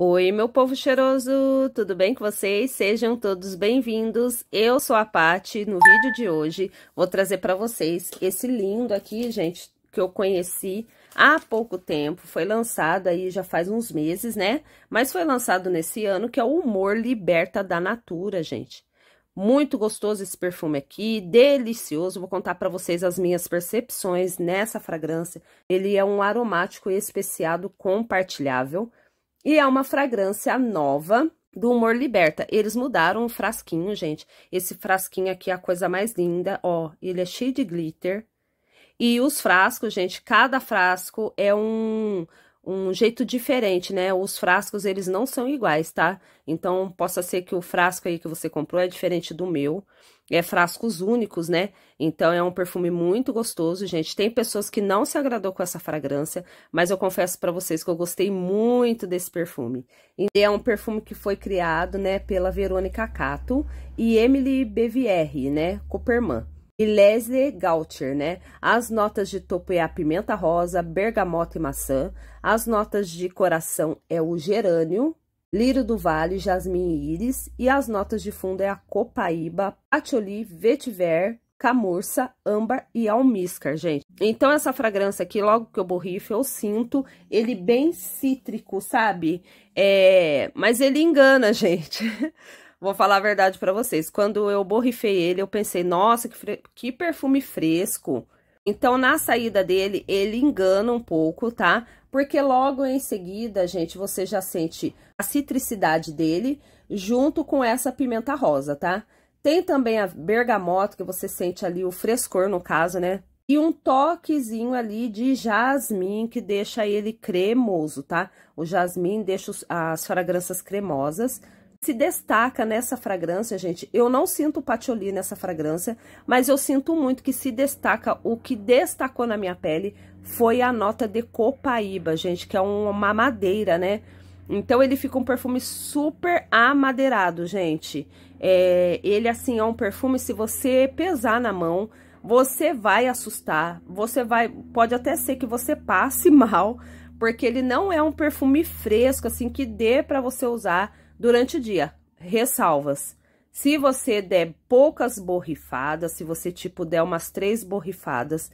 Oi, meu povo cheiroso, tudo bem com vocês? Sejam todos bem-vindos. Eu sou a Pati. No vídeo de hoje, vou trazer para vocês esse lindo aqui, gente, que eu conheci há pouco tempo. Foi lançado aí já faz uns meses, né? Mas foi lançado nesse ano, que é o Humor Liberta da Natura, gente. Muito gostoso esse perfume aqui, delicioso. Vou contar para vocês as minhas percepções nessa fragrância. Ele é um aromático especiado compartilhável e é uma fragrância nova do Humor Liberta. Eles mudaram o frasquinho, gente. Esse frasquinho aqui é a coisa mais linda, ó. Ele é cheio de glitter. E os frascos, gente, cada frasco é um um jeito diferente, né? Os frascos eles não são iguais, tá? Então possa ser que o frasco aí que você comprou é diferente do meu. É frascos únicos, né? Então é um perfume muito gostoso, gente. Tem pessoas que não se agradou com essa fragrância, mas eu confesso para vocês que eu gostei muito desse perfume. E é um perfume que foi criado, né, pela Verônica Cato e Emily BvR, né, Cooperman e Leslie Gautier, né? As notas de topo é a pimenta rosa, bergamota e maçã. As notas de coração é o gerânio, lírio do vale, jasmim e íris. E as notas de fundo é a copaíba, patchouli, vetiver, camurça, âmbar e almíscar, gente. Então, essa fragrância aqui, logo que eu borrifo, eu sinto ele bem cítrico, sabe? É... Mas ele engana, gente. Vou falar a verdade para vocês. Quando eu borrifei ele, eu pensei, nossa, que, que perfume fresco. Então, na saída dele, ele engana um pouco, tá? Porque logo em seguida, gente, você já sente a citricidade dele junto com essa pimenta rosa, tá? Tem também a bergamota, que você sente ali o frescor, no caso, né? E um toquezinho ali de jasmim, que deixa ele cremoso, tá? O jasmim deixa as fragrâncias cremosas se destaca nessa fragrância, gente. Eu não sinto patchouli nessa fragrância, mas eu sinto muito que se destaca, o que destacou na minha pele foi a nota de copaíba, gente, que é uma madeira, né? Então, ele fica um perfume super amadeirado, gente. É, ele, assim, é um perfume, se você pesar na mão, você vai assustar. Você vai... Pode até ser que você passe mal, porque ele não é um perfume fresco, assim, que dê para você usar durante o dia. Ressalvas. Se você der poucas borrifadas, se você, tipo, der umas três borrifadas,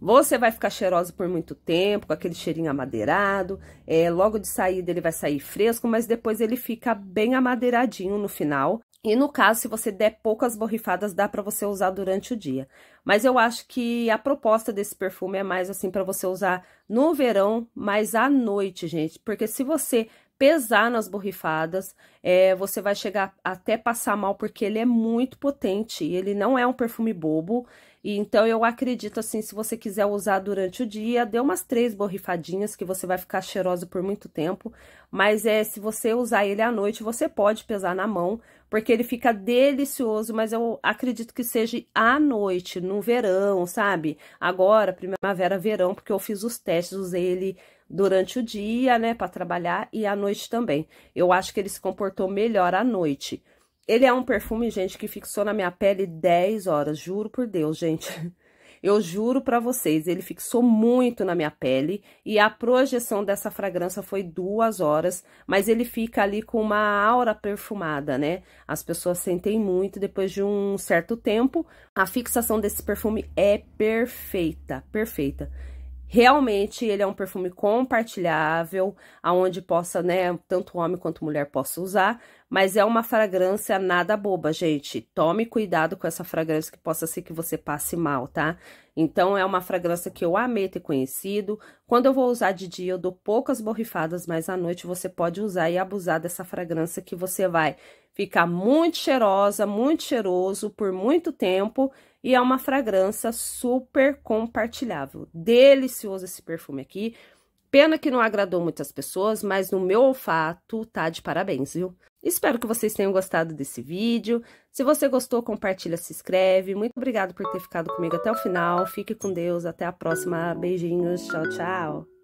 você vai ficar cheiroso por muito tempo, com aquele cheirinho amadeirado. É, logo de saída ele vai sair fresco, mas depois ele fica bem amadeiradinho no final. E no caso, se você der poucas borrifadas, dá para você usar durante o dia. Mas eu acho que a proposta desse perfume é mais assim para você usar no verão, mas à noite, gente, porque se você pesar nas borrifadas, é, você vai chegar até passar mal porque ele é muito potente. Ele não é um perfume bobo, então, eu acredito, assim, se você quiser usar durante o dia, dê umas três borrifadinhas, que você vai ficar cheirosa por muito tempo. Mas é, se você usar ele à noite, você pode pesar na mão, porque ele fica delicioso, mas eu acredito que seja à noite, no verão, sabe? Agora, primavera, verão, porque eu fiz os testes, usei ele durante o dia, né, para trabalhar e à noite também. Eu acho que ele se comportou melhor à noite. Ele é um perfume, gente, que fixou na minha pele 10 horas, juro por Deus, gente. Eu juro para vocês, ele fixou muito na minha pele e a projeção dessa fragrância foi duas horas, mas ele fica ali com uma aura perfumada, né? As pessoas sentem muito depois de um certo tempo. A fixação desse perfume é perfeita, perfeita. Realmente ele é um perfume compartilhável, aonde possa, né, tanto homem quanto mulher possa usar, mas é uma fragrância nada boba, gente. Tome cuidado com essa fragrância que possa ser que você passe mal, tá? Então, é uma fragrância que eu amei ter conhecido. Quando eu vou usar de dia, eu dou poucas borrifadas, mas à noite você pode usar e abusar dessa fragrância que você vai ficar muito cheirosa, muito cheiroso por muito tempo. E é uma fragrância super compartilhável. Delicioso esse perfume aqui. Pena que não agradou muitas pessoas, mas no meu olfato tá de parabéns, viu? Espero que vocês tenham gostado desse vídeo. Se você gostou, compartilha, se inscreve. Muito obrigado por ter ficado comigo até o final. Fique com Deus, até a próxima. Beijinhos, tchau, tchau.